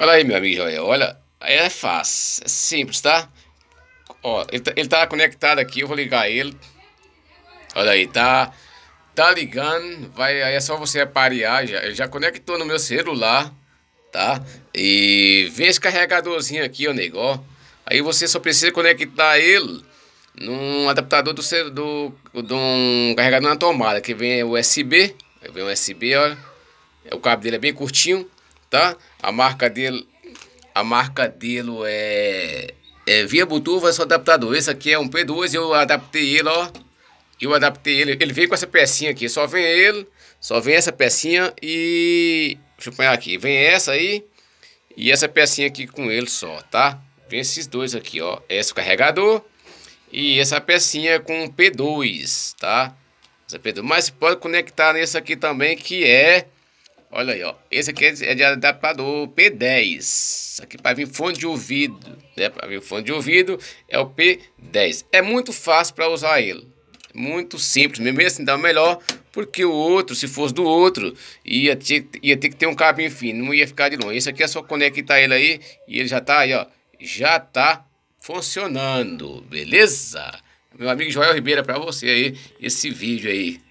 Olha aí, meu amigo Joel. Olha, é fácil, é simples, tá? Ó, ele, tá, ele tá conectado aqui, eu vou ligar ele. Olha aí, tá, tá ligando. Vai, aí é só você aparear. Já, já conectou no meu celular, tá? E vê esse carregadorzinho aqui, ó, nego. Ó. Aí você só precisa conectar ele num adaptador do, do, de um carregador na tomada, que vem USB. Vem USB, olha. O cabo dele é bem curtinho tá? A marca dele, a marca dele é, é Via Butuva, esse adaptador. Esse aqui é um P2, eu adaptei ele, ó. Eu adaptei ele, ele vem com essa pecinha aqui, só vem ele, só vem essa pecinha e... Deixa eu apanhar aqui, vem essa aí e essa pecinha aqui com ele só, tá? Vem esses dois aqui, ó, esse carregador e essa pecinha com P2, tá? P2, mas pode conectar nesse aqui também que é Olha aí, ó. Esse aqui é de é adaptador P10. Isso aqui é para vir fone de ouvido, né? Para vir fone de ouvido é o P10. É muito fácil para usar ele. Muito simples, mesmo assim dá melhor, porque o outro, se fosse do outro, ia ter, ia ter que ter um cabinho fino, não ia ficar de longe. Esse aqui é só conectar ele aí e ele já tá aí, ó. Já tá funcionando, beleza? Meu amigo Joel Ribeira é para você aí esse vídeo aí.